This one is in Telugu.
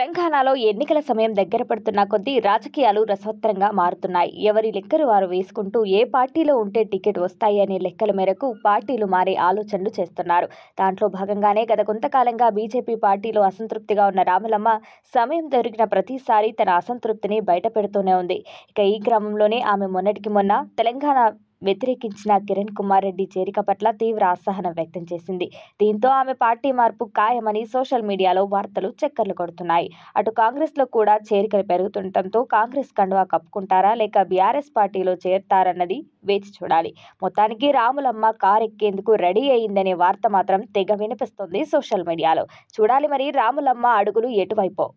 తెలంగాణలో ఎన్నికల సమయం దగ్గర పడుతున్న కొద్దీ రాజకీయాలు రసవత్తరంగా మారుతున్నాయి ఎవరి లెక్కలు వారు వేసుకుంటూ ఏ పార్టీలో ఉంటే టికెట్ వస్తాయి అనే లెక్కల మేరకు పార్టీలు మారే ఆలోచనలు చేస్తున్నారు దాంట్లో భాగంగానే గత కొంతకాలంగా బీజేపీ పార్టీలో అసంతృప్తిగా ఉన్న రామలమ్మ సమయం దొరికిన ప్రతిసారి తన అసంతృప్తిని బయట ఉంది ఇక ఈ క్రమంలోనే ఆమె మొన్నటికి మొన్న తెలంగాణ వ్యతిరేకించిన కిరణ్ కుమార్ రెడ్డి చేరిక పట్ల తీవ్ర అసహనం వ్యక్తం చేసింది దీంతో ఆమె పార్టీ మార్పు ఖాయమని సోషల్ మీడియాలో వార్తలు చక్కర్లు కొడుతున్నాయి అటు కాంగ్రెస్లో కూడా చేరికలు పెరుగుతుండటంతో కాంగ్రెస్ కండువా కప్పుకుంటారా లేక బీఆర్ఎస్ పార్టీలో చేరుతారన్నది వేచి చూడాలి మొత్తానికి రాములమ్మ కారు ఎక్కేందుకు రెడీ అయిందనే వార్త మాత్రం తెగ వినిపిస్తుంది సోషల్ మీడియాలో చూడాలి మరి రాములమ్మ అడుగులు ఎటువైపో